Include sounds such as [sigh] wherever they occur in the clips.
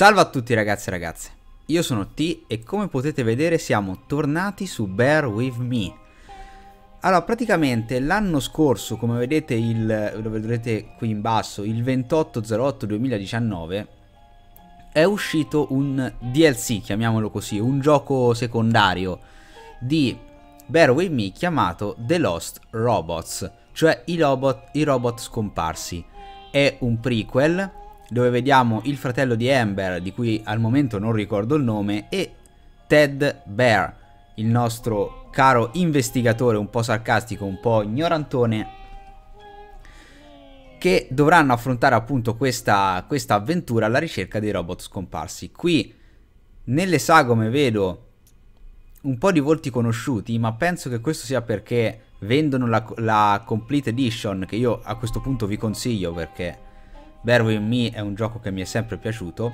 Salve a tutti ragazzi e ragazze, io sono T e come potete vedere siamo tornati su Bear With Me. Allora, praticamente l'anno scorso, come vedete, il, lo vedrete qui in basso, il 28 è uscito un DLC, chiamiamolo così, un gioco secondario di Bear With Me chiamato The Lost Robots, cioè i robot, i robot scomparsi. È un prequel dove vediamo il fratello di Amber, di cui al momento non ricordo il nome, e Ted Bear, il nostro caro investigatore un po' sarcastico, un po' ignorantone, che dovranno affrontare appunto questa, questa avventura alla ricerca dei robot scomparsi. Qui nelle sagome vedo un po' di volti conosciuti, ma penso che questo sia perché vendono la, la Complete Edition, che io a questo punto vi consiglio perché Berwin in Me è un gioco che mi è sempre piaciuto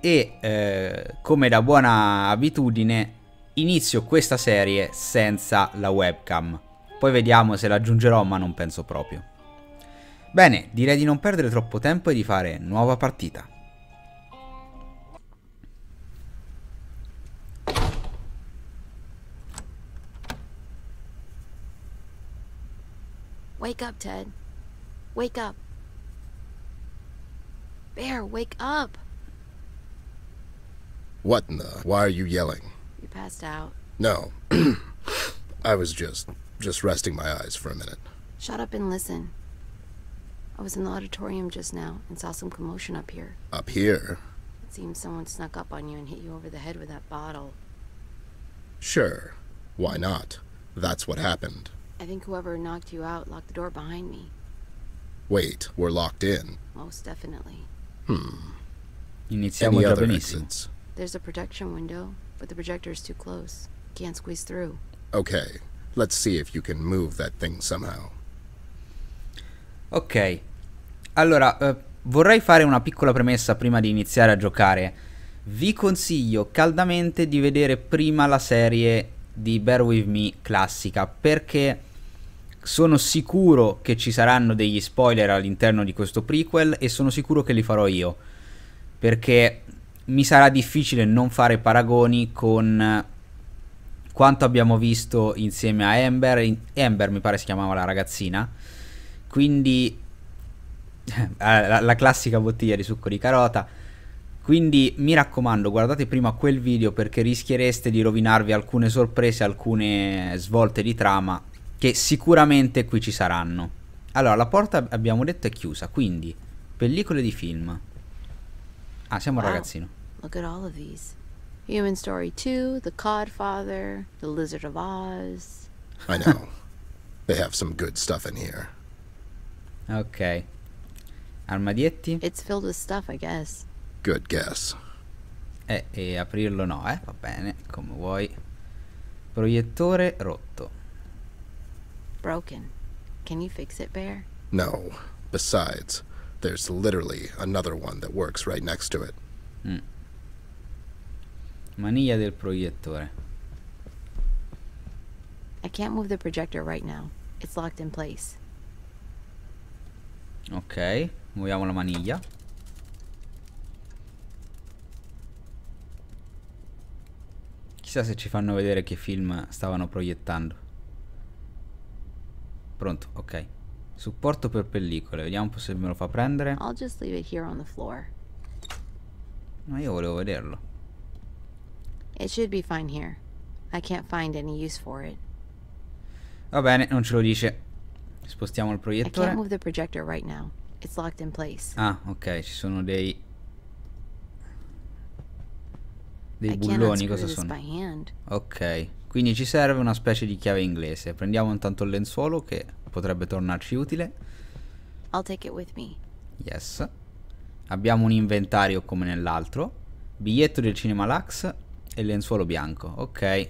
e eh, come da buona abitudine inizio questa serie senza la webcam. Poi vediamo se la aggiungerò ma non penso proprio. Bene, direi di non perdere troppo tempo e di fare nuova partita. Wake up, Ted. Wake up. Bear, wake up! What in the? Why are you yelling? You passed out. No. [clears throat] I was just, just resting my eyes for a minute. Shut up and listen. I was in the auditorium just now and saw some commotion up here. Up here? It seems someone snuck up on you and hit you over the head with that bottle. Sure. Why not? That's what happened. I think whoever knocked you out locked the door behind me. Wait, we're locked in. Most definitely. Hmm. Iniziamo già benissimo. Exits? There's a projection window, but the projector is too close. Can't squeeze through. Okay, let's see if you can move that thing somehow. Ok, allora eh, vorrei fare una piccola premessa prima di iniziare a giocare. Vi consiglio caldamente di vedere prima la serie di Bear With Me classica perché sono sicuro che ci saranno degli spoiler all'interno di questo prequel e sono sicuro che li farò io. Perché mi sarà difficile non fare paragoni con quanto abbiamo visto insieme a Amber. Amber mi pare si chiamava la ragazzina. Quindi [laughs] la, la classica bottiglia di succo di carota. Quindi mi raccomando, guardate prima quel video perché rischiereste di rovinarvi alcune sorprese, alcune svolte di trama che sicuramente qui ci saranno. Allora, la porta abbiamo detto è chiusa, quindi pellicole di film. Ah, siamo wow. un ragazzino. Look at all of these. Human Story 2, The Codfather, The Lizard of Oz. I know. They have some good stuff in here. Ok. Armadietti? It's filled with stuff, I guess. Good guess. Eh, e aprirlo no, eh, va bene, come vuoi. Proiettore rotto broken. Can you fix it, Bear? No. Besides, there's literally another one that works right next to it. Mm. Maniglia del proiettore. I can't move the projector right now. It's locked in place. Ok, muoviamo la maniglia. Chissà se ci fanno vedere che film stavano proiettando. Pronto, ok. Supporto per pellicole, vediamo un po' se me lo fa prendere. Ma io volevo vederlo. Va bene, non ce lo dice. Spostiamo il proiettore. Right ah, ok, ci sono dei dei bulloni cosa sono? Ok. Quindi ci serve una specie di chiave inglese. Prendiamo intanto il lenzuolo che potrebbe tornarci utile. I'll take it with me. Yes. Abbiamo un inventario come nell'altro. Biglietto del Cinema Lux e lenzuolo bianco. Ok.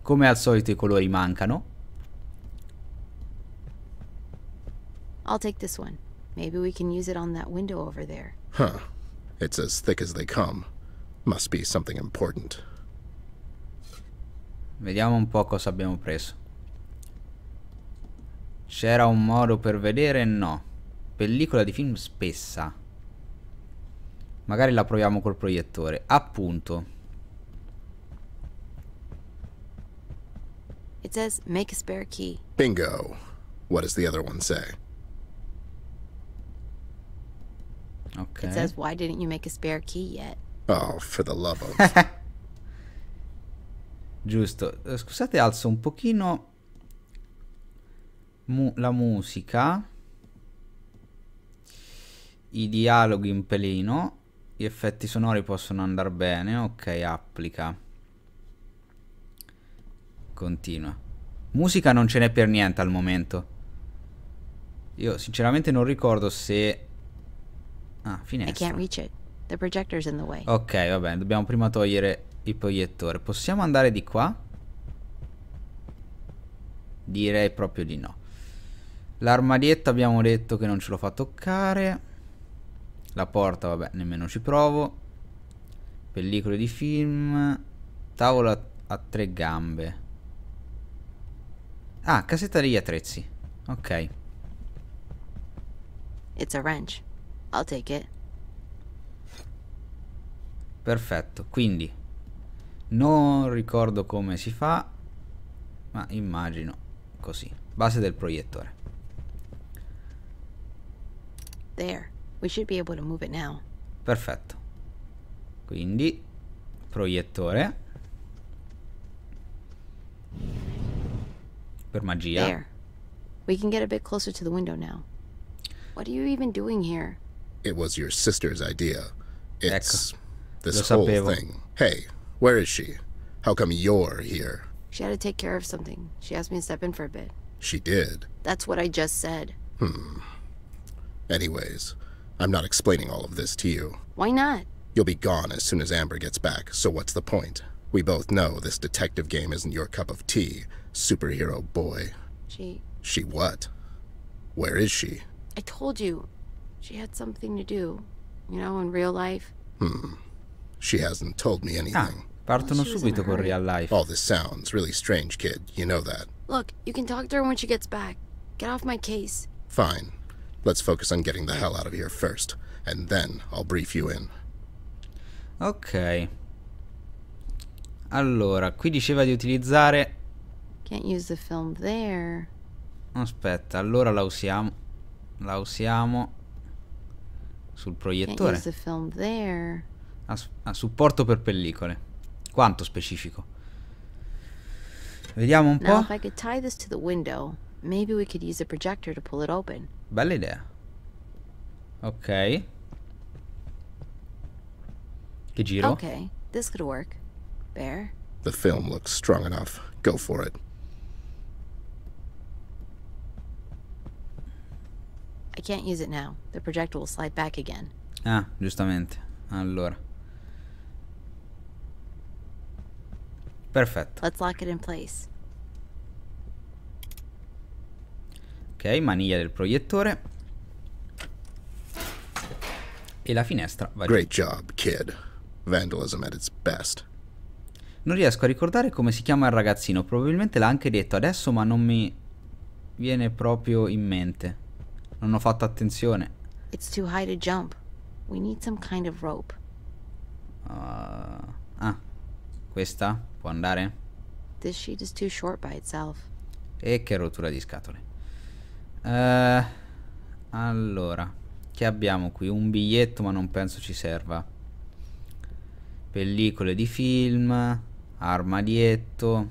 Come al solito i colori mancano. I'll take this one. Maybe we can use it on that window over there. Huh. It's as thick as they come. Must be something important. Vediamo un po' cosa abbiamo preso. C'era un modo per vedere? No. Pellicola di film spessa. Magari la proviamo col proiettore. Appunto. It says make a spare key. Bingo. What does the other one say? Okay. It says why didn't you make a spare key yet? Oh, for the love of. [laughs] Giusto. Eh, scusate, alzo un pochino mu la musica, i dialoghi un pelino, gli effetti sonori possono andare bene, ok, applica. Continua. Musica non ce n'è per niente al momento. Io sinceramente non ricordo se... Ah, finestra. Ok, vabbè, dobbiamo prima togliere il proiettore. Possiamo andare di qua? Direi proprio di no. L'armadietto abbiamo detto che non ce lo fa toccare. La porta, vabbè, nemmeno ci provo. Pellicole di film. Tavola a tre gambe. Ah, casetta degli attrezzi. Ok. It's a wrench. I'll take it. Perfetto, quindi non ricordo come si fa ma immagino così base del proiettore There. We be able to move it now. Perfetto. Quindi proiettore per magia. There. We can get a bit closer to the window now. What are you even doing here? It was your sister's idea. Ecco. It's ecco. this Lo whole sapevo. thing. Hey, Where is she? How come you're here? She had to take care of something. She asked me to step in for a bit. She did? That's what I just said. Hmm. Anyways, I'm not explaining all of this to you. Why not? You'll be gone as soon as Amber gets back, so what's the point? We both know this detective game isn't your cup of tea, superhero boy. She... She what? Where is she? I told you. She had something to do. You know, in real life. Hmm. She hasn't told me ah, anything. Ah, partono subito con Real Life. All this sounds really strange, kid. You know that. Look, you can talk to her when she gets back. Get off my case. Fine. Let's focus on getting the hell out of here first, and then I'll brief you in. Ok. Allora, qui diceva di utilizzare Can't use the film there. Aspetta, allora la usiamo. La usiamo sul proiettore. Can't use the film there. A, a supporto per pellicole. Quanto specifico? Vediamo un Now, po'. Window, Bella idea. Ok. Che giro? Ok, this could work. Bear. The film looks strong enough. Go for it. I can't use it now. The projector will slide back again. Ah, giustamente. Allora. Perfetto. Ok, maniglia del proiettore. E la finestra va Great giù. job, kid. Vandalism at its best. Non riesco a ricordare come si chiama il ragazzino, probabilmente l'ha anche detto adesso, ma non mi viene proprio in mente. Non ho fatto attenzione. It's too high to jump. We need some kind of rope. Uh, ah, questa? Può andare? E che rottura di scatole. Uh, allora, che abbiamo qui? Un biglietto, ma non penso ci serva. Pellicole di film, armadietto.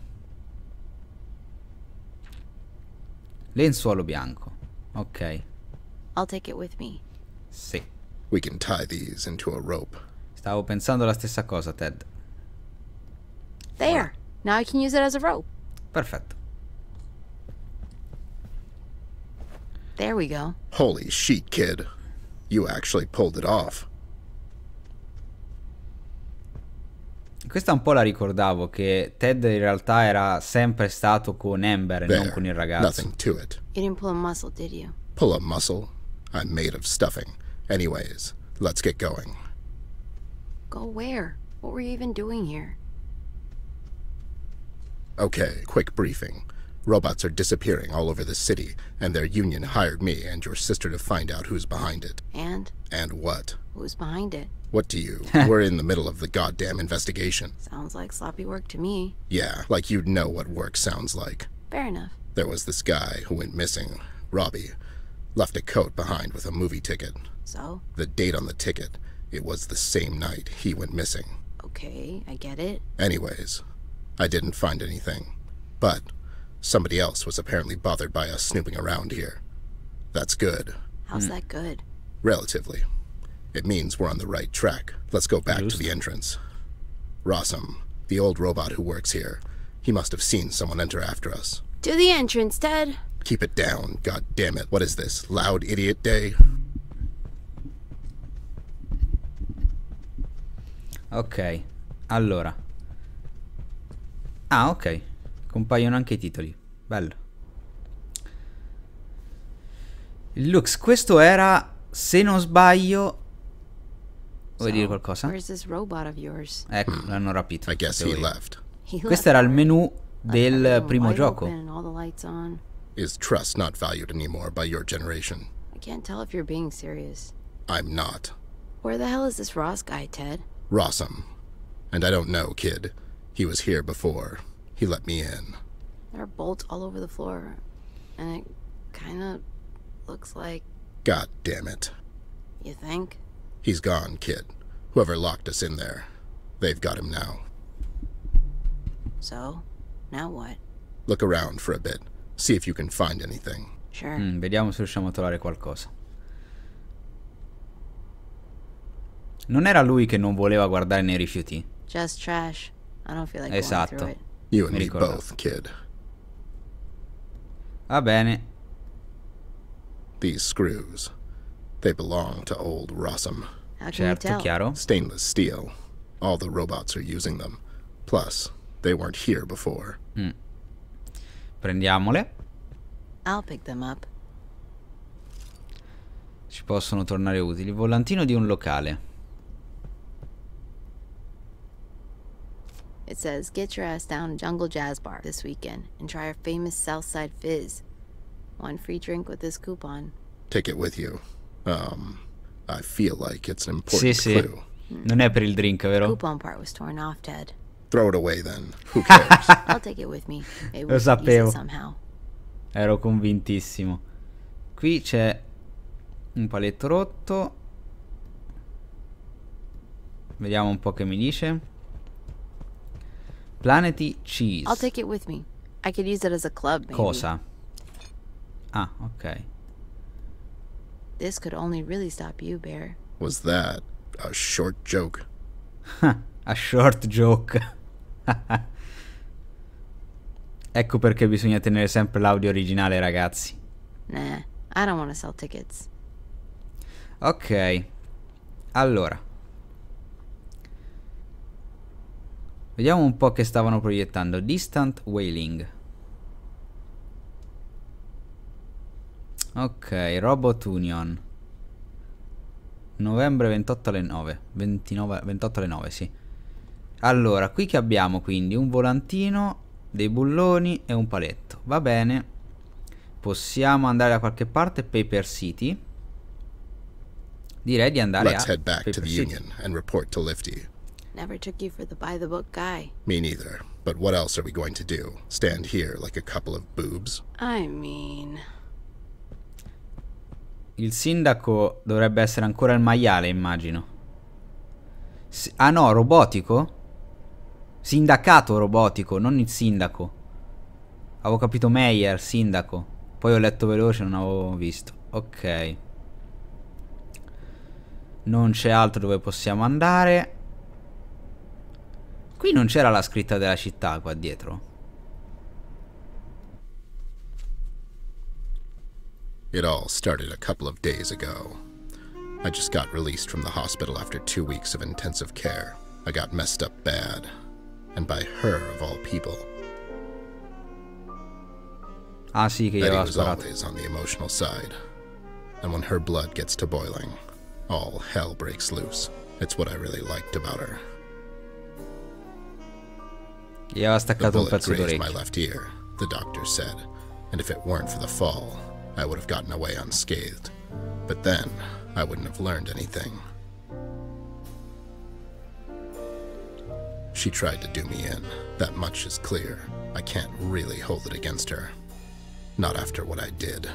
Lenzuolo bianco. Ok. I'll take it with me. Sì. Stavo pensando la stessa cosa, Ted. There. Now I can use it as a rope. Perfect. There we go. Holy shit, kid. You actually pulled it off. Questa un po' la ricordavo che Ted in realtà era sempre stato con Amber e non con il ragazzo. Nothing to it. You didn't pull a muscle, did you? Pull a muscle? I'm made of stuffing. Anyways, let's get going. Go where? What were you even doing here? Okay, quick briefing. Robots are disappearing all over the city, and their union hired me and your sister to find out who's behind it. And? And what? Who's behind it? What do you? [laughs] We're in the middle of the goddamn investigation. Sounds like sloppy work to me. Yeah, like you'd know what work sounds like. Fair enough. There was this guy who went missing, Robbie. Left a coat behind with a movie ticket. So? The date on the ticket. It was the same night he went missing. Okay, I get it. Anyways, I didn't find anything, but somebody else was apparently bothered by us snooping around here. That's good. How's hmm. that good? Relatively. It means we're on the right track. Let's go back to the entrance. Rossum, the old robot who works here, he must have seen someone enter after us. To the entrance, Ted. Keep it down. God damn it. What is this? Loud idiot day? Ok, allora, Ah, ok. Compaiono anche i titoli. Bello. Lux, questo era, se non sbaglio... Vuoi so, dire qualcosa? Ecco, mm. l'hanno rapito. I guess he left. Questo era il menu del primo gioco. Is trust not valued anymore by your generation? I can't tell if you're being serious. I'm not. Where the hell is this Ross guy, Ted? Rossum. And I don't know, kid. He was here before. He let me in. There are bolts all over the floor, and it kind of looks like. God damn it. You think? He's gone, kid. Whoever locked us in there. They've got him now. So? Now what? Look around for a bit. See if you can find anything. Sure. Mm, vediamo se riusciamo a trovare qualcosa. Non era lui che non voleva guardare nei rifiuti? Just trash. Like esatto. You and me both, kid. Va bene. These screws, they belong to old Rossum. Certo, chiaro. Stainless steel. All the robots are using them. Plus, they weren't here before. Mm. Prendiamole. I'll pick them up. Ci possono tornare utili. Volantino di un locale. It says, Get your ass down to Jungle Jazz Bar this weekend and try our famous Southside Fizz. One free drink with this coupon. Take it with you. Um, I feel like it's an important sì, clue. Sì. Hmm. Non è per il drink, vero? Coupon part was torn off, Ted. Throw it away then. Who [laughs] cares? I'll take it with me. Maybe Lo sapevo. Ero convintissimo. Qui c'è un paletto rotto. Vediamo un po' che mi dice. Planety cheese. I'll take it with me. I could use it as a club, maybe. Cosa? Ah, ok. This could only really stop you, Bear. Was that a short joke? [laughs] a short joke. [laughs] ecco perché bisogna tenere sempre l'audio originale, ragazzi. Nah, I don't want to sell tickets. Ok. Allora, Vediamo un po' che stavano proiettando. Distant Wailing. Ok, Robot Union. Novembre 28 alle 9. 29, 28 alle 9, sì. Allora, qui che abbiamo quindi un volantino, dei bulloni e un paletto. Va bene. Possiamo andare da qualche parte, Paper City. Direi di andare Let's a head back Paper to the City. Union and report to Lifty. Never took you for the by the book guy. Me neither. But what else are we going to do? Stand here like a couple of boobs? I mean. Il sindaco dovrebbe essere ancora il maiale, immagino. S ah no, robotico? Sindacato robotico, non il sindaco. Avevo capito Meyer, sindaco. Poi ho letto veloce, non avevo visto. Ok. Non c'è altro dove possiamo andare. Qui non c'era la scritta della città qua dietro? It all started a couple of days ago. I just got released from the hospital after two weeks of intensive care. I got messed up bad. And by her, of all people. Ah, sì, che Betty was always on the emotional side. And when her blood gets to boiling, all hell breaks loose. It's what I really liked about her. E asta the bullet grazed my left ear, the doctor said, and if it weren't for the fall, I would have gotten away unscathed. But then, I wouldn't have learned anything. She tried to do me in. That much is clear. I can't really hold it against her. Not after what I did.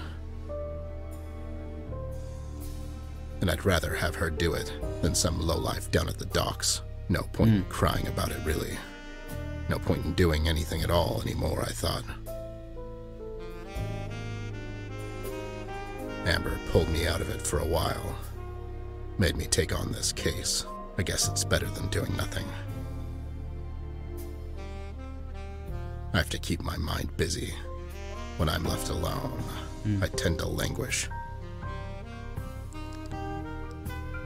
And I'd rather have her do it than some lowlife down at the docks. No point mm. in crying about it, really. No point in doing anything at all anymore, I thought. Amber pulled me out of it for a while. Made me take on this case. I guess it's better than doing nothing. I have to keep my mind busy. When I'm left alone, mm. I tend to languish.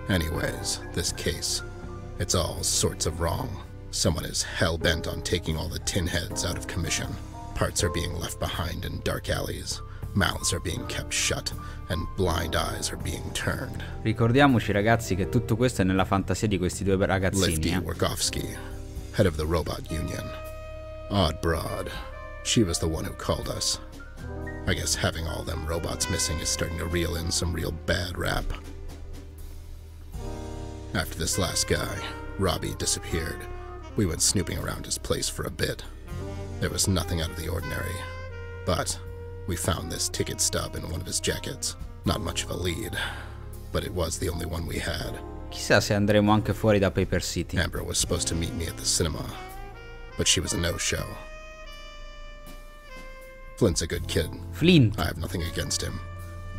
Anyways, this case, it's all sorts of wrong. Someone is hell bent on taking all the tin heads out of commission. Parts are being left behind in dark alleys, mouths are being kept shut, and blind eyes are being turned. Ricordiamoci ragazzi che tutto questo è nella fantasia di questi due ragazzini. Lifty eh? Warkowski, head of the robot union. Odd broad. She was the one who called us. I guess having all them robots missing is starting to reel in some real bad rap. After this last guy, Robbie disappeared. We went snooping around his place for a bit. There was nothing out of the ordinary. But we found this ticket stub in one of his jackets. Not much of a lead, but it was the only one we had. Chissà se andremo anche fuori da Paper City. Amber was supposed to meet me at the cinema, but she was a no-show. Flint's a good kid. Flint. I have nothing against him,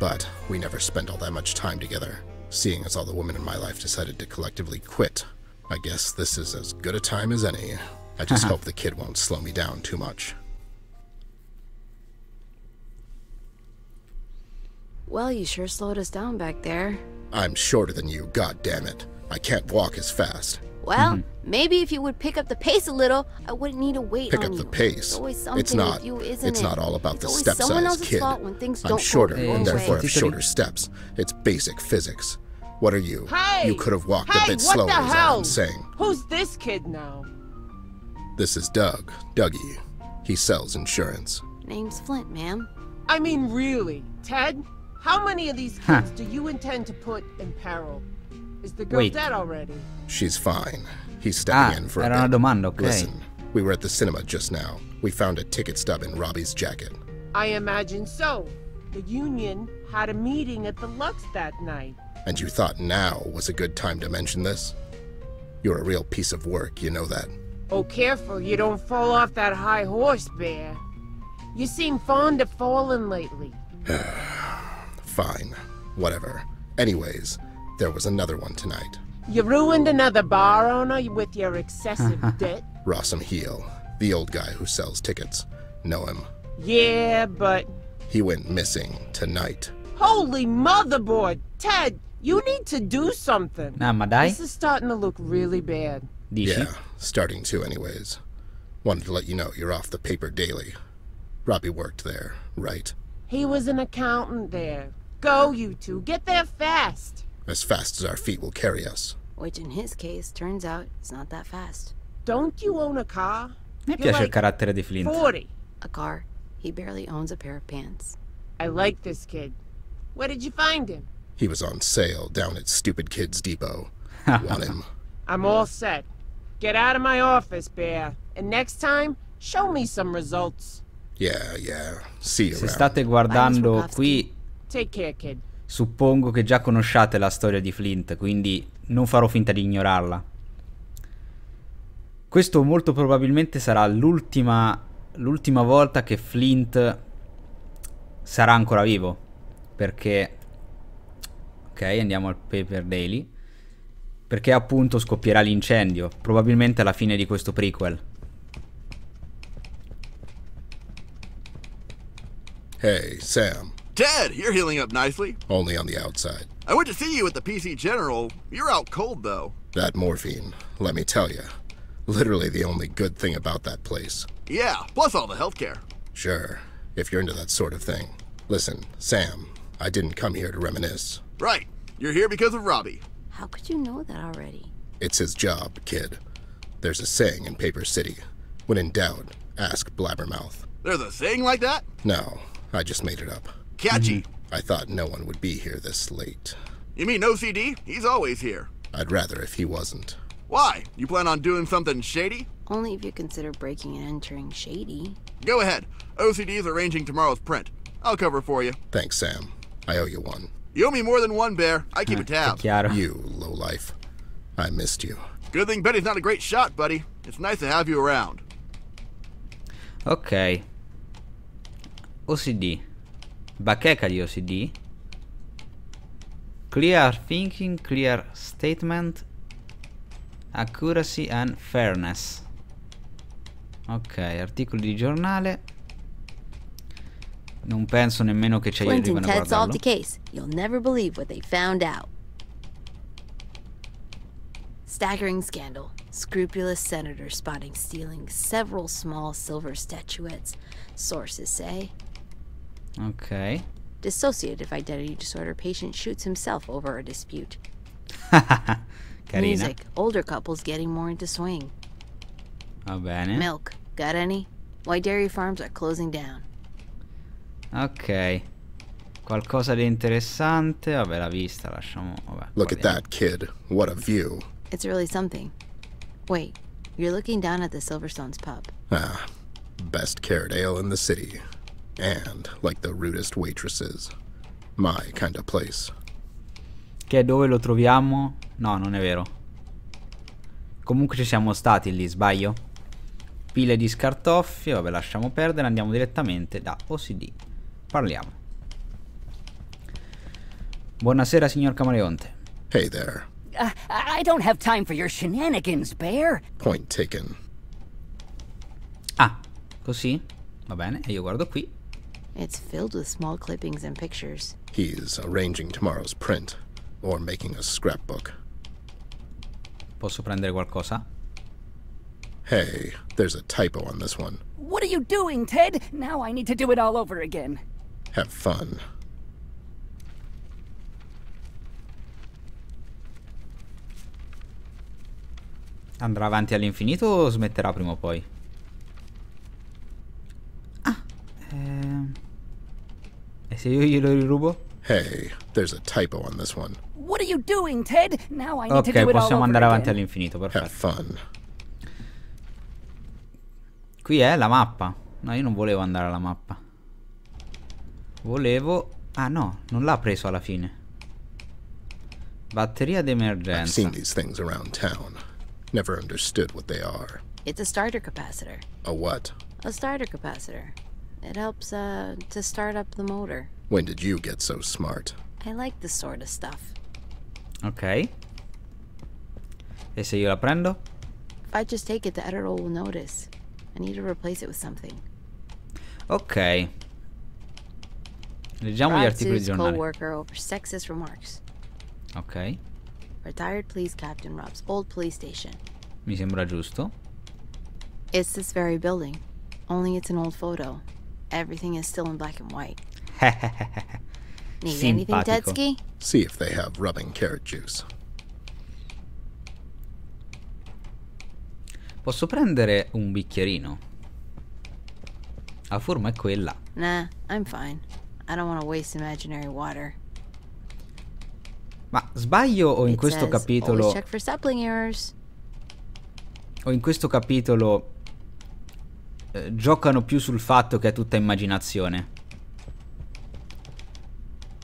but we never spent all that much time together, seeing as all the women in my life decided to collectively quit I guess this is as good a time as any. I just uh-huh. hope the kid won't slow me down too much. Well, you sure slowed us down back there. I'm shorter than you, God damn it! I can't walk as fast. Well, mm -hmm. maybe if you would pick up the pace a little, I wouldn't need to wait Pick up you. the pace. It's, it's not. You, it's it? not all about it's the step size, kid. I'm shorter, and therefore have shorter steps. It's basic physics. What are you? Hey! You could have walked hey, a bit slower, what the hell? I'm saying. Who's this kid now? This is Doug, Dougie. He sells insurance. Name's Flint, ma'am. I mean, really, Ted? How many of these kids huh. do you intend to put in peril? Is the girl Wait. dead already? She's fine. He's stepping ah, in for a bit. Domanda, okay. Listen, we were at the cinema just now. We found a ticket stub in Robbie's jacket. I imagine so. The union had a meeting at the Lux that night and you thought now was a good time to mention this? You're a real piece of work, you know that. Oh, careful you don't fall off that high horse, Bear. You seem fond of falling lately. [sighs] Fine. Whatever. Anyways, there was another one tonight. You ruined another bar owner with your excessive [laughs] debt? Rossum Heel, the old guy who sells tickets. Know him. Yeah, but... He went missing tonight. Holy motherboard! Ted, you need to do something. Nah, Madai. This is starting to look really bad. Yeah, starting to anyways. Wanted to let you know you're off the paper daily. Robbie worked there, right? He was an accountant there. Go, you two. Get there fast. As fast as our feet will carry us. Which in his case, turns out, it's not that fast. Don't you own a car? Mi piace like il carattere di Flint. 40. A car. He barely owns a pair of pants. I like this kid. Where did you find him? He was on sale down at Stupid Kids Depot. [laughs] Want him? I'm all set. Get out of my office, Bear. And next time, show me some results. Yeah, yeah. See Se state guardando qui, care, suppongo che già conosciate la storia di Flint, quindi non farò finta di ignorarla. Questo molto probabilmente sarà l'ultima, l'ultima volta che Flint sarà ancora vivo, perché Ok, andiamo al Paper Daily. Perché appunto scoppierà l'incendio, probabilmente alla fine di questo prequel. Hey, Sam. Ted, you're healing up nicely. Only on the outside. I went to see you at the PC General. You're out cold, though. That morphine, let me tell you. Literally the only good thing about that place. Yeah, plus all the healthcare. Sure, if you're into that sort of thing. Listen, Sam, I didn't come here to reminisce. Right. You're here because of Robbie. How could you know that already? It's his job, kid. There's a saying in Paper City. When in doubt, ask Blabbermouth. There's a saying like that? No, I just made it up. Catchy. Mm -hmm. I thought no one would be here this late. You mean OCD? He's always here. I'd rather if he wasn't. Why? You plan on doing something shady? Only if you consider breaking and entering shady. Go ahead. is arranging tomorrow's print. I'll cover for you. Thanks, Sam. I owe you one. You owe me more than one bear. I keep ah, a tab. You low life. I missed you. Good thing Betty's not a great shot, buddy. It's nice to have you around. Ok. OCD. Bacheca di OCD. Clear thinking, clear statement, accuracy and fairness. Ok, articoli di giornale. Non penso nemmeno che ci aiutino a Ted solved case. You'll never believe what they found out. Staggering scandal. Scrupulous senator spotting stealing several small silver statuettes, sources say. Okay. Dissociative identity disorder patient shoots himself over a dispute. [laughs] Music. Older couples getting more into swing. Va bene. Milk. Got any? Why dairy farms are closing down. Ok. Qualcosa di interessante. Vabbè, la vista, lasciamo. Vabbè, Look at that, kid. What a view. It's really something. Wait, you're looking down at the Silverstones pub. Ah, best carrot ale in the city. And like the rudest waitresses. My kind of place. Che dove lo troviamo? No, non è vero. Comunque ci siamo stati lì, sbaglio? Pile di scartoffi, vabbè lasciamo perdere, andiamo direttamente da OCD. Parliamo. Buonasera, signor Camaleonte. Hey there. Uh, I don't have time for your shenanigans, Bear. Point taken. Ah, così? Va bene, e io guardo qui. It's filled with small clippings and pictures. He's arranging tomorrow's print, or making a scrapbook. Posso prendere qualcosa? Hey, there's a typo on this one. What are you doing, Ted? Now I need to do it all over again. Have fun. Andrà avanti all'infinito o smetterà prima o poi? Ah, ehm... E se io glielo rubo? Hey, there's a typo on this one. What are you doing, Ted? Now I need okay, to do it possiamo andare avanti all'infinito, perfetto. Have fun. Qui è la mappa. No, io non volevo andare alla mappa. Volevo... Ah no, non l'ha preso alla fine. Batteria d'emergenza. I've seen these things around town. Never understood what they are. It's a starter capacitor. A what? A starter capacitor. It helps uh, to start up the motor. When did you get so smart? I like this sort of stuff. Ok. E se io la prendo? If I just take it, the editor will notice. I need to replace it with something. Ok. Leggiamo gli articoli di giornale. Ok. old police station. Mi sembra giusto. It's this very building. Only it's an old photo. Everything is still in black and white. [laughs] Need anything, Tetsky? See if they have rubbing carrot juice. Posso prendere un bicchierino? La forma è quella. Nah, I'm fine. Ma sbaglio o in questo capitolo... O in questo capitolo eh, giocano più sul fatto che è tutta immaginazione.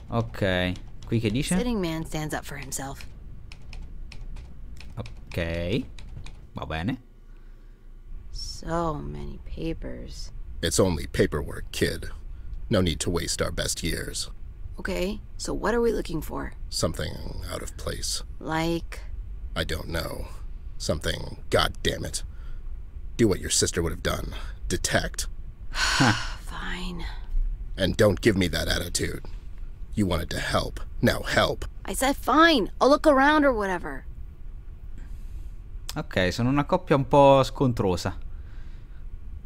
Ok, qui che dice? Ok, va bene. So many papers. It's only paperwork, kid. No need to waste our best years. Okay, so what are we looking for? Something out of place. Like? I don't know. Something, God damn it. Do what your sister would have done. Detect. [sighs] [sighs] Fine. And don't give me that attitude. You wanted to help. Now help. I said fine. I'll look around or whatever. Ok, sono una coppia un po' scontrosa.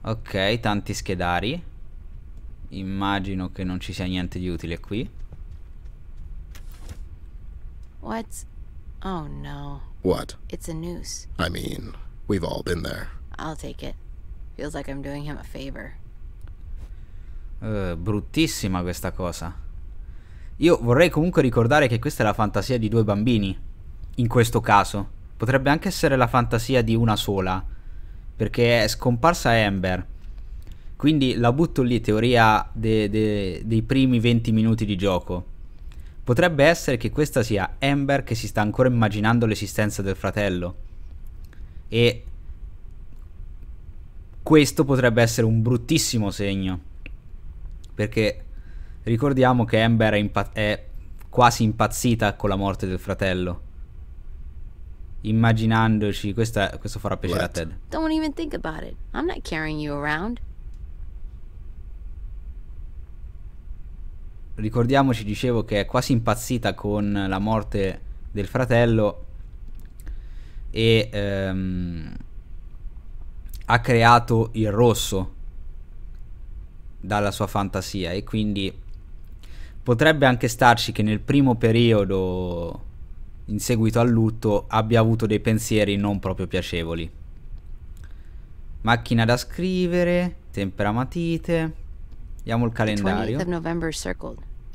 Ok, tanti schedari. Immagino che non ci sia niente di utile qui. What's... Oh no. What? It's a noose. I mean, we've all been there. I'll take it. Feels like I'm doing him a favor. Uh, bruttissima questa cosa. Io vorrei comunque ricordare che questa è la fantasia di due bambini. In questo caso. Potrebbe anche essere la fantasia di una sola. Perché è scomparsa Amber. Quindi la butto lì, teoria de, de, dei primi 20 minuti di gioco. Potrebbe essere che questa sia Amber che si sta ancora immaginando l'esistenza del fratello. E questo potrebbe essere un bruttissimo segno. Perché ricordiamo che Amber è, impa- è quasi impazzita con la morte del fratello. Immaginandoci, questa, questo farà piacere What? a Ted. Don't even think about it. I'm not carrying you around. ricordiamoci, dicevo, che è quasi impazzita con la morte del fratello e ehm, ha creato il rosso dalla sua fantasia e quindi potrebbe anche starci che nel primo periodo in seguito al lutto abbia avuto dei pensieri non proprio piacevoli. Macchina da scrivere, tempera matite, Vediamo il calendario.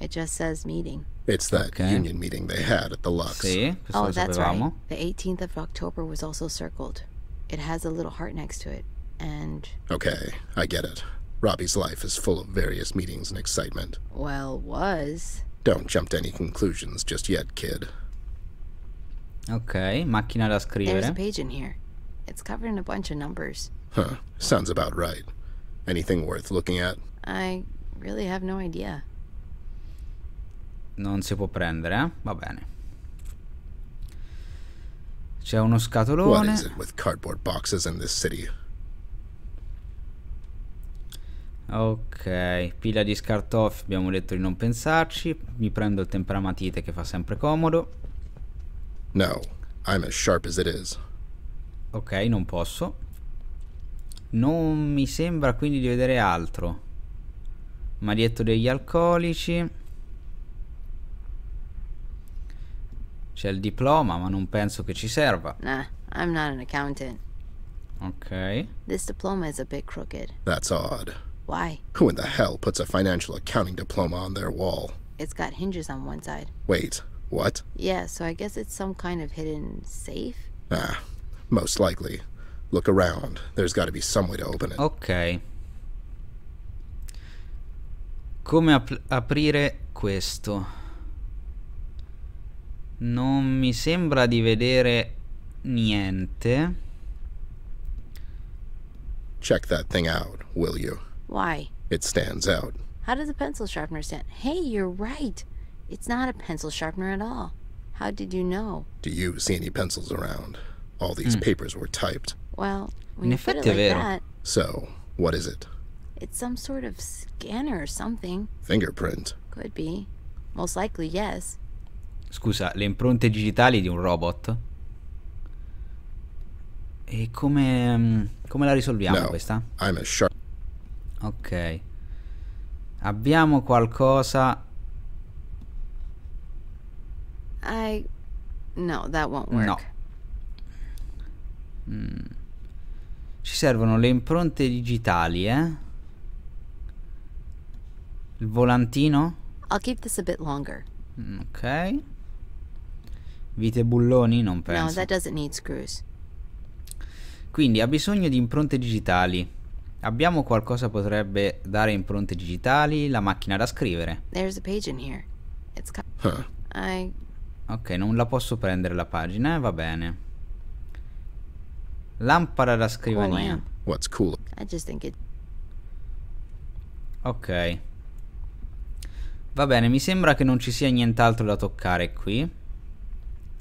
It just says meeting. It's that okay. union meeting they had at the Lux. See? Oh, that's right. The 18th of October was also circled. It has a little heart next to it, and... Okay, I get it. Robbie's life is full of various meetings and excitement. Well, was. Don't jump to any conclusions just yet, kid. Ok, macchina da scrivere. There's a page in here. It's covered in a bunch of numbers. Huh, sounds about right. Anything worth looking at? I really have no idea. non si può prendere, eh? Va bene. C'è uno scatolone. Ok, pila di scartoff, abbiamo detto di non pensarci. Mi prendo il temperamatite che fa sempre comodo. No, I'm as sharp as it is. Ok, non posso. Non mi sembra quindi di vedere altro. Malietto degli alcolici. C'è il diploma, ma non penso che ci serva. Nah, I'm not an accountant. Ok. This diploma is a bit crooked. That's odd. Why? Who in the hell puts a financial accounting diploma on their wall? It's got hinges on one side. Wait, what? Yeah, so I guess it's some kind of hidden safe? Ah, most likely. Look around. There's got to be some way to open it. Ok. Come ap aprire questo? non mi sembra di vedere niente. Check that thing out, will you? Why? It stands out. How does a pencil sharpener stand? Hey, you're right. It's not a pencil sharpener at all. How did you know? Do you see any pencils around? All these mm. papers were typed. Well, when In you put it like that... So, what is it? It's some sort of scanner or something. Fingerprint. Could be. Most likely, yes. Scusa, le impronte digitali di un robot? E come, mm, come la risolviamo no, questa? ok. Abbiamo qualcosa... I... No, that won't work. No. Mm. Ci servono le impronte digitali, eh? Il volantino? I'll keep this a bit longer. Mm, ok. Vite bulloni? Non penso. No, that doesn't need screws. Quindi ha bisogno di impronte digitali. Abbiamo qualcosa che potrebbe dare impronte digitali, la macchina da scrivere. There's a page in here. It's huh. I... Ok, non la posso prendere la pagina, eh, va bene. Lampada da scrivania. Cool What's cool? I just think it... Ok. Va bene, mi sembra che non ci sia nient'altro da toccare qui.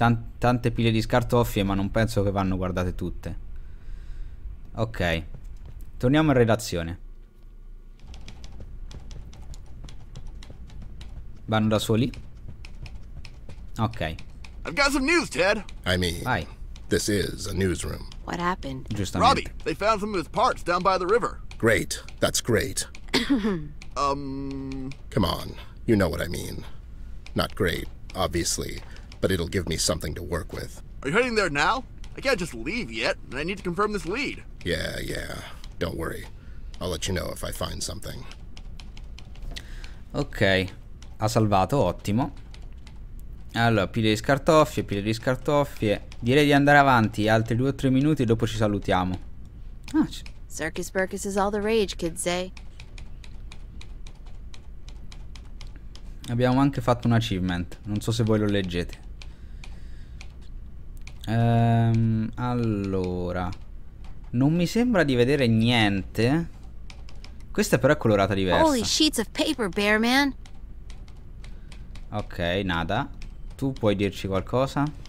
Tan tante pile di scartoffie, ma non penso che vanno guardate tutte. Ok. Torniamo in redazione. Vanno da soli. Ok. I've got some news, Ted. I mean, Vai. this is a newsroom. What happened? Giustamente. Robbie, they found some of his parts down by the river. Great. That's great. [coughs] um. Come on. You know what I mean. Not great, obviously but it'll give me something to work with. Are you heading there now? I can't just leave yet, and I need to confirm this lead. Yeah, yeah. Don't worry. I'll let you know if I find something. Ok, ha salvato, ottimo. Allora, pile di scartoffie, pile di scartoffie. Direi di andare avanti altri due o tre minuti e dopo ci salutiamo. Ah, Circus Burkus is all the rage, kids say. Abbiamo anche fatto un achievement, non so se voi lo leggete ehm, allora non mi sembra di vedere niente questa però è colorata diversa Holy sheets of paper, bear man. ok nada tu puoi dirci qualcosa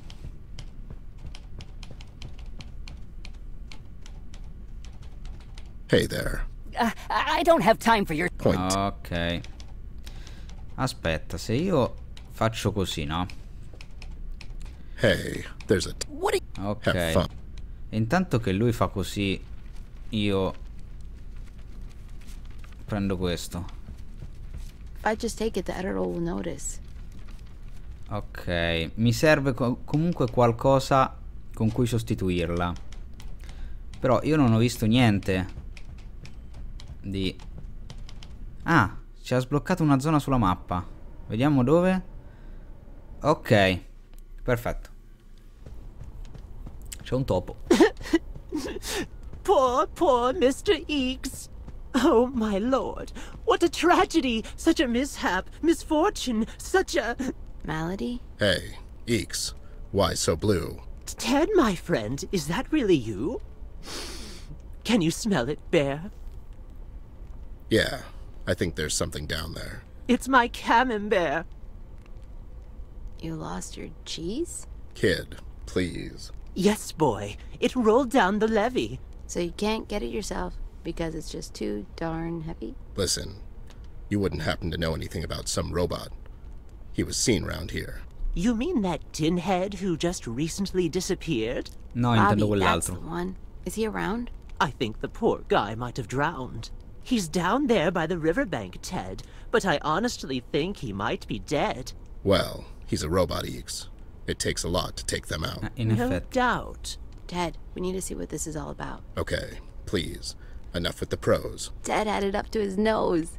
Hey there. Uh, I don't have time for your point. Ok. Aspetta, se io faccio così, no? Hey, there's a ok. Intanto che lui fa così, io prendo questo. Ok, mi serve co comunque qualcosa con cui sostituirla. Però io non ho visto niente di... Ah, ci ha sbloccato una zona sulla mappa. Vediamo dove. Ok, perfetto. c'è un topo. poor, poor Mr. Eeks. Oh, my lord. What a tragedy. Such a mishap, misfortune, such a... Malady? Hey, Eeks. Why so blue? Ted, my friend, is that really you? Can you smell it, Bear? Yeah, I think there's something down there. It's my camembert. You lost your cheese? Kid, please. Yes, boy. It rolled down the levee. So you can't get it yourself because it's just too darn heavy? Listen, you wouldn't happen to know anything about some robot. He was seen round here. You mean that tinhead who just recently disappeared? No, Bobby, that's the one. Is he around? I think the poor guy might have drowned. He's down there by the riverbank, Ted, but I honestly think he might be dead. Well, he's a robot, Eeks. It takes a lot to take them out. Uh, in no doubt. Ted, we need to see what this is all about. Okay, please. Enough with the prose. Ted had it up to his nose.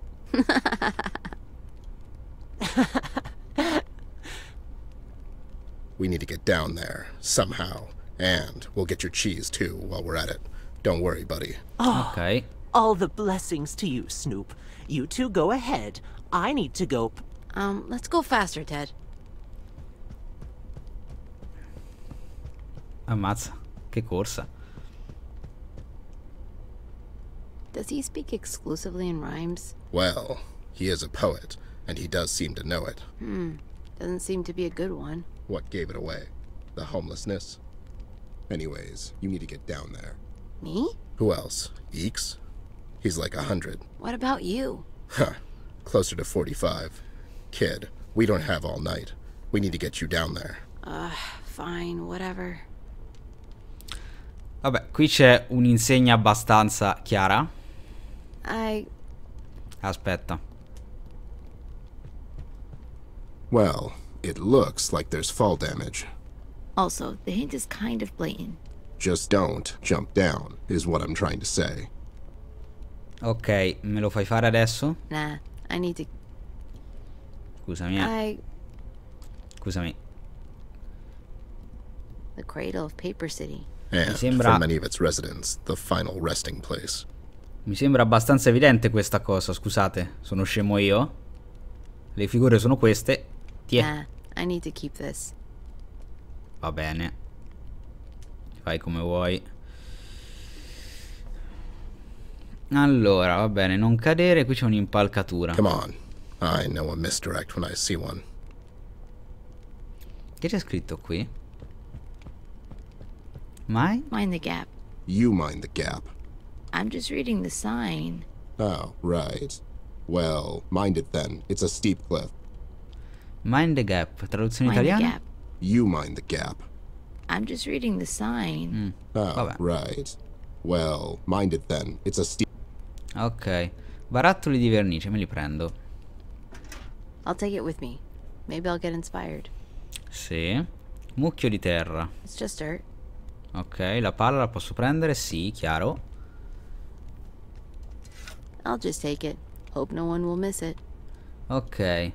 we need to get down there, somehow. And we'll get your cheese, too, while we're at it. Don't worry, buddy. Oh, okay. All the blessings to you, Snoop. You two go ahead. I need to go... Um, let's go faster, Ted. Ammazza, che corsa. Does he speak exclusively in rhymes? Well, he is a poet, and he does seem to know it. Hmm, doesn't seem to be a good one. What gave it away? The homelessness? Anyways, you need to get down there. Me? Who else? Eeks? He's like a hundred. What about you? Huh, closer to 45. Kid, we don't have all night. We need to get you down there. Ugh, fine, whatever. Vabbè, qui c'è un'insegna abbastanza chiara. I... Aspetta. Well, it looks like there's fall damage. Also, the hint is kind of blatant. Just don't jump down, is what I'm trying to say. Ok, me lo fai fare adesso? Nah, I need to... Scusami. Eh. I... Scusami. The cradle of Paper City. And, eh, sembra... residents, Mi sembra abbastanza evidente questa cosa, scusate, sono scemo io? Le figure sono queste. Tiè. Uh, Va bene. Fai come vuoi. Allora, va bene, non cadere, qui c'è un'impalcatura. Come on. I know a misdirect when I see one. Che c'è scritto qui? Mind? Mind the gap. You mind the gap. I'm just reading the sign. Oh, right. Well, mind it then. It's a steep cliff. Mind the gap. Traduzione mind italiana? Gap. You mind the gap. I'm just reading the sign. Mm. Oh, Vabbè. right. Well, mind it then. It's a steep... Ok. Barattoli di vernice, me li prendo. I'll take it with me. Maybe I'll get inspired. Sì. Mucchio di terra. It's just dirt. Ok, la palla la posso prendere? Sì, chiaro. I'll just take it. Hope no one will miss it. Ok.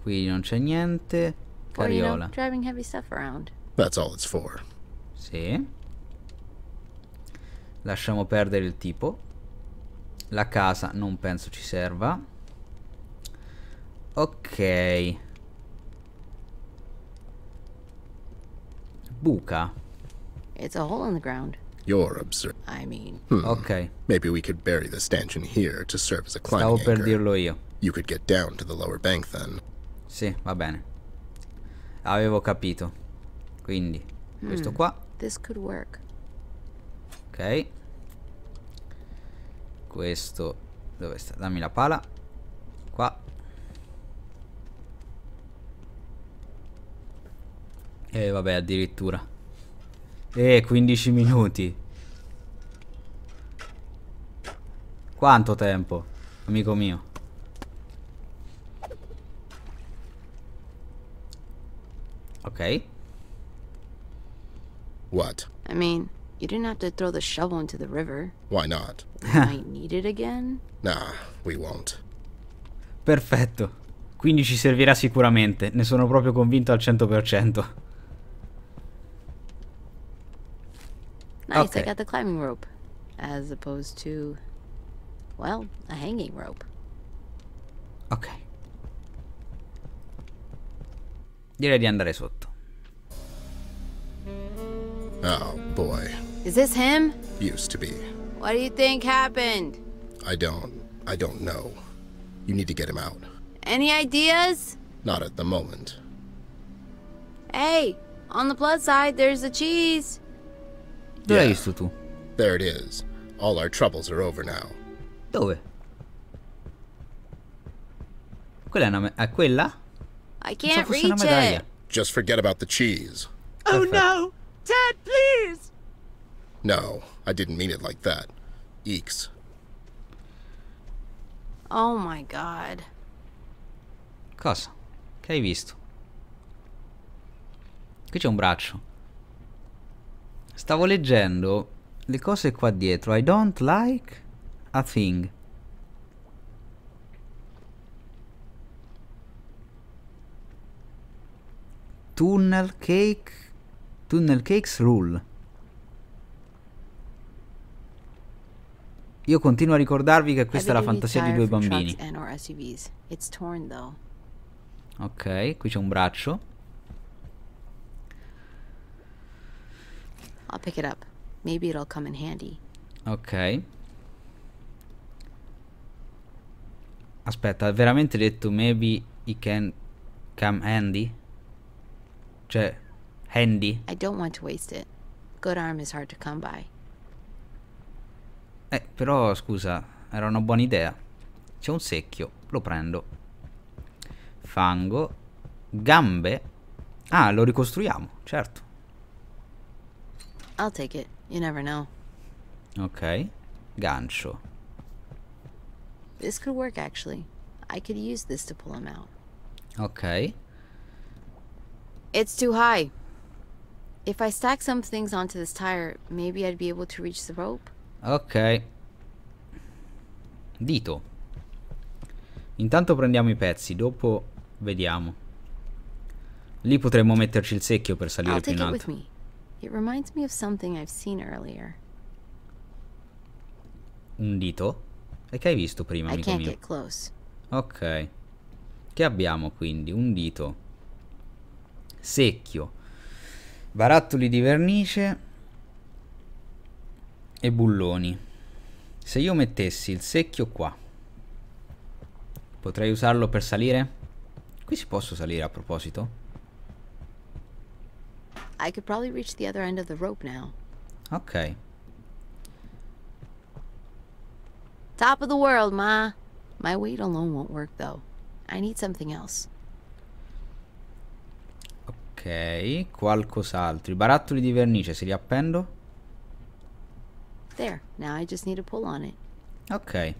Qui non c'è niente. Cariola. Or, you know, heavy stuff That's all it's for. Sì. Lasciamo perdere il tipo. La casa non penso ci serva. Ok. Buca. It's a hole in the ground. You're absurd. I mean. Hmm. Okay. Maybe we could bury the stanchion here to serve as a climbing Stavo per dirlo io. You could get down to the lower bank then. Sì, va bene. Avevo capito. Quindi, hmm. questo qua. This could work. Ok. Questo dove sta? Dammi la pala. Qua. E eh, vabbè, addirittura. Eh, 15 minuti. Quanto tempo, amico mio? Ok. What? I mean, you didn't have to throw the shovel into the river. Why not? Might need it again? [laughs] Nah, we won't. Perfetto. Quindi ci servirà sicuramente, ne sono proprio convinto al 100%. Nice, okay. I got the climbing rope. As opposed to, well, a hanging rope. Ok. Direi di andare sotto. Oh, boy. Is this him? Used to be. What do you think happened? I don't. I don't know. You need to get him out. Any ideas? Not at the moment. Hey, on the plus side, there's the cheese. Dove l'hai visto tu? There it is. All our troubles are over now. Dove? Quella è una è quella? I can't so reach it. Just forget about the cheese. Oh Perfect. no! Dad, please! No, I didn't mean it like that. Eeks. Oh my god. Cosa? Che hai visto? Qui c'è un braccio. Stavo leggendo le cose qua dietro. I don't like a thing. Tunnel cake. Tunnel cakes rule. Io continuo a ricordarvi che questa è la fantasia di due bambini. Ok, qui c'è un braccio. I'll pick it up. Maybe it'll come in handy. Ok. Aspetta, ha veramente detto maybe it can come handy? Cioè, handy? I don't want to waste it. Good arm is hard to come by. Eh, però scusa, era una buona idea. C'è un secchio, lo prendo. Fango, gambe. Ah, lo ricostruiamo, certo. I'll take it. You never know. Ok. Gancio. This could work actually. I could use this to pull him out. Ok. It's too high. If I stack some things onto this tire, maybe I'd be able to reach the rope. Ok. Dito. Intanto prendiamo i pezzi, dopo vediamo. Lì potremmo metterci il secchio per salire I'll più in alto. It reminds me of something I've seen earlier. Un dito? E che hai visto prima, amico mio? Ok. Che abbiamo quindi? Un dito. Secchio. Barattoli di vernice. E bulloni. Se io mettessi il secchio qua. Potrei usarlo per salire? Qui si posso salire a proposito? I could probably reach the other end of the rope now. Okay. Top of the world, Ma. My weight alone won't work, though. I need something else. Ok, qualcos'altro. I barattoli di vernice se li appendo? There, now I just need to pull on it. Ok.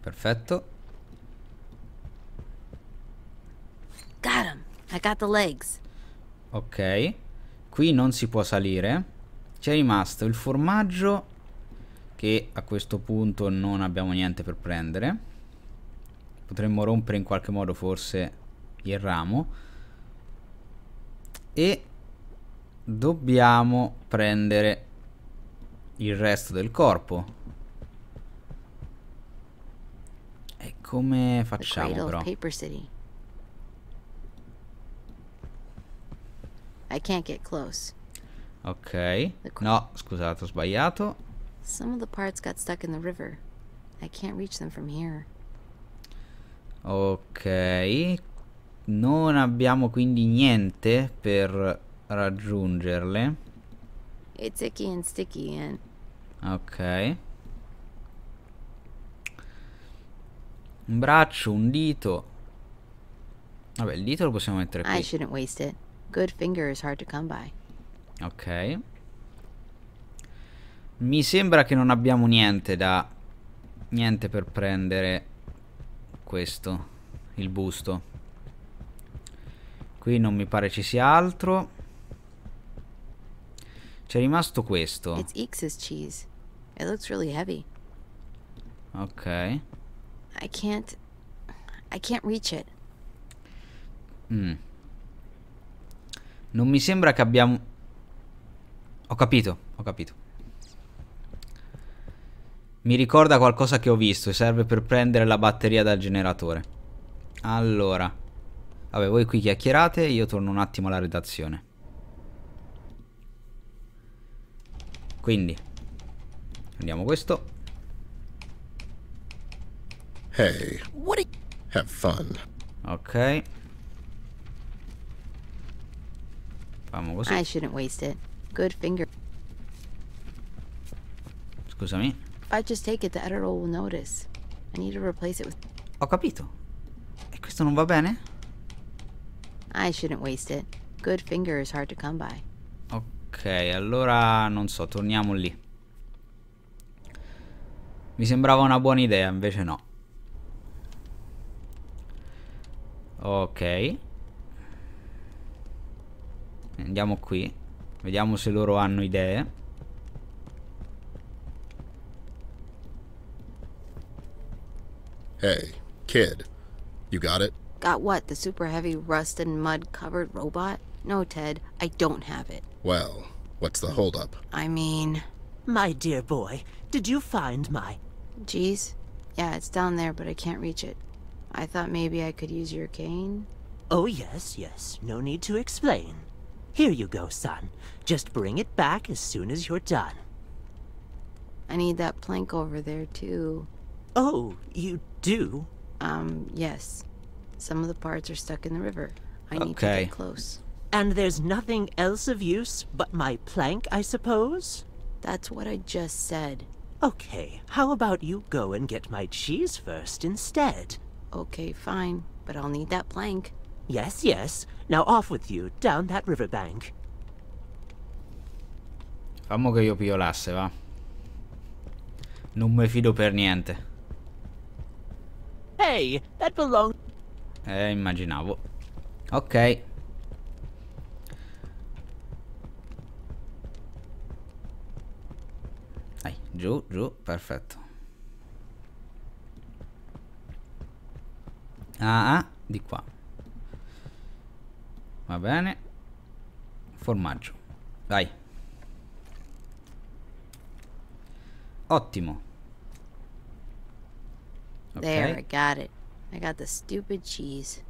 Perfetto. I got the legs. Ok. Qui non si può salire. C'è rimasto il formaggio che a questo punto non abbiamo niente per prendere. Potremmo rompere in qualche modo forse il ramo. E dobbiamo prendere il resto del corpo. E come facciamo però? I can't get close. Ok. No, scusate, ho sbagliato. Some of the parts got stuck in the river. I can't reach them from here. Ok. Non abbiamo quindi niente per raggiungerle. It's icky and sticky and... Ok. Un braccio, un dito. Vabbè, il dito lo possiamo mettere qui. I shouldn't waste it. Good finger is hard to come by. Ok. Mi sembra che non abbiamo niente da... Niente per prendere questo, il busto. Qui non mi pare ci sia altro. C'è rimasto questo. It's Ix's cheese. It looks really heavy. Ok. I can't I can't reach it. Mm. Non mi sembra che abbiamo... Ho capito, ho capito. Mi ricorda qualcosa che ho visto serve per prendere la batteria dal generatore. Allora. Vabbè, voi qui chiacchierate, io torno un attimo alla redazione. Quindi. Andiamo questo. Hey. What Have fun. Ok. Famoso. I shouldn't waste it. Good finger. Scusami. If I just take it, the editor will notice. I need to replace it with... Ho capito. E questo non va bene? I shouldn't waste it. Good finger is hard to come by. Ok, allora non so, torniamo lì. Mi sembrava una buona idea, invece no. Ok. Andiamo qui Vediamo se loro hanno idee Hey, kid. You got it? Got what? The super heavy rust and mud covered robot? No, Ted, I don't have it. Well, what's the holdup? I mean... My dear boy, did you find my... Geez. Yeah, it's down there, but I can't reach it. I thought maybe I could use your cane? Oh, yes, yes. No need to explain. Here you go, son. Just bring it back as soon as you're done. I need that plank over there, too. Oh, you do? Um, yes. Some of the parts are stuck in the river. I okay. need to get close. And there's nothing else of use but my plank, I suppose? That's what I just said. Okay, how about you go and get my cheese first instead? Okay, fine, but I'll need that plank. Yes, yes. Now off with you, down that riverbank. Fammo che io piolasse, va. Non mi fido per niente. Hey, that belongs... Eh, immaginavo. Ok. Dai, giù, giù, perfetto. Ah, ah, di qua va bene formaggio dai ottimo okay. there I got it I got the stupid cheese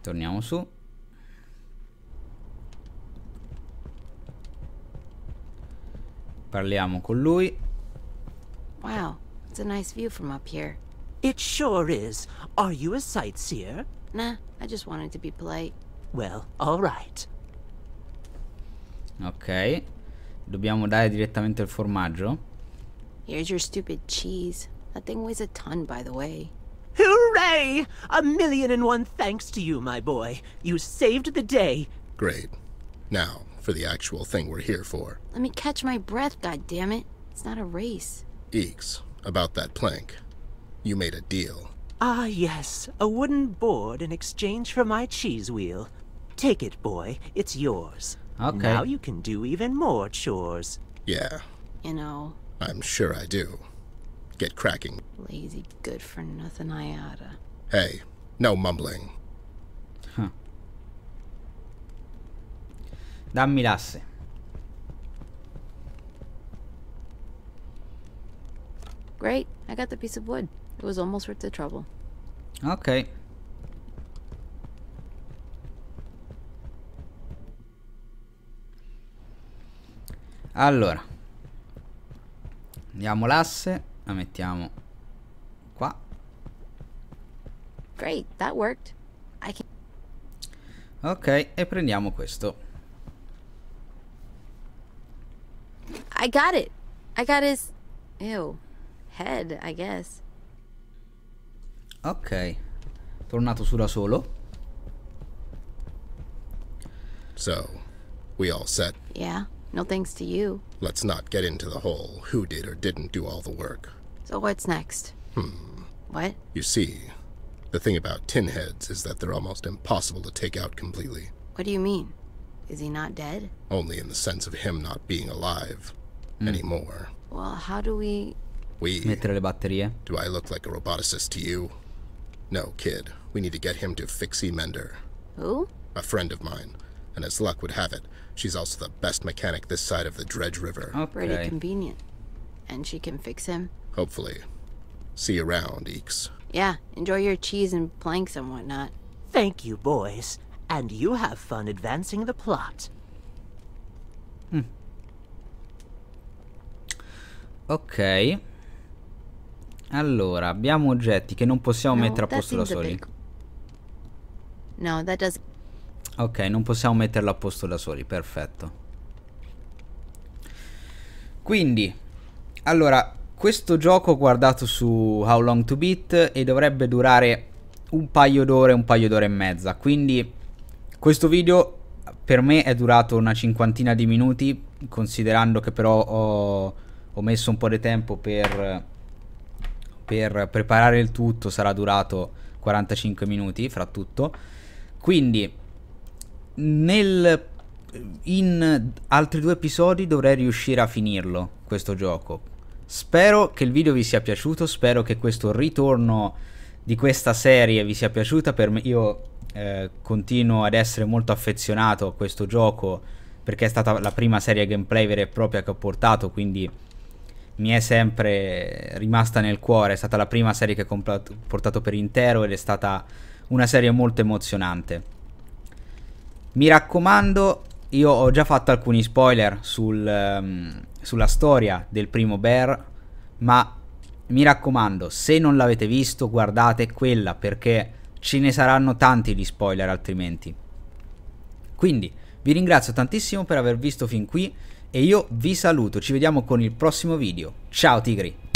torniamo su parliamo con lui wow it's a nice view from up here it sure is are you a sightseer Nah, I just wanted to be polite. Well, alright. Ok. Dobbiamo dare direttamente il formaggio. Here's your stupid cheese. That thing weighs a ton, by the way. Hooray! A million and one thanks to you, my boy. You saved the day. Great. Now, for the actual thing we're here for. Let me catch my breath, God damn it! It's not a race. Eeks, about that plank. You made a deal. Ah, yes, a wooden board in exchange for my cheese wheel. Take it, boy. It's yours. Okay. Now you can do even more chores. Yeah. You know. I'm sure I do. Get cracking. Lazy, good for nothing I Hey, no mumbling. Huh. Dammi l'asse. Great, I got the piece of wood. It was almost worth the trouble. Ok. Allora. Andiamo l'asse, la mettiamo qua. Great, that worked. I can... Ok, e prendiamo questo. I got it. I got his ew head, I guess. Ok. Tornato su da solo. So, we all set? Yeah, no thanks to you. Let's not get into the whole who did or didn't do all the work. So what's next? Hmm. What? You see, the thing about tinheads is that they're almost impossible to take out completely. What do you mean? Is he not dead? Only in the sense of him not being alive mm. anymore. Well, how do we... We... Do I look like a roboticist to you? No, kid. We need to get him to Fixie Mender. Who? A friend of mine. And as luck would have it, she's also the best mechanic this side of the Dredge River. Oh, okay. pretty convenient. And she can fix him? Hopefully. See you around, Eeks. Yeah, enjoy your cheese and planks and whatnot. Thank you, boys. And you have fun advancing the plot. Hmm. Okay. Allora, abbiamo oggetti che non possiamo no, mettere a posto da soli. Big... No, that doesn't... Ok, non possiamo metterlo a posto da soli, perfetto. Quindi, allora, questo gioco ho guardato su How Long to Beat e dovrebbe durare un paio d'ore, un paio d'ore e mezza. Quindi, questo video per me è durato una cinquantina di minuti, considerando che però ho, ho messo un po' di tempo per per preparare il tutto sarà durato 45 minuti fra tutto. Quindi nel, in altri due episodi dovrei riuscire a finirlo questo gioco. Spero che il video vi sia piaciuto, spero che questo ritorno di questa serie vi sia piaciuta. Per me io eh, continuo ad essere molto affezionato a questo gioco perché è stata la prima serie gameplay vera e propria che ho portato, quindi mi è sempre rimasta nel cuore, è stata la prima serie che ho portato per intero ed è stata una serie molto emozionante. Mi raccomando, io ho già fatto alcuni spoiler sul, um, sulla storia del primo Bear, ma mi raccomando, se non l'avete visto, guardate quella perché ce ne saranno tanti di spoiler altrimenti. Quindi, vi ringrazio tantissimo per aver visto fin qui e io vi saluto, ci vediamo con il prossimo video. Ciao tigri!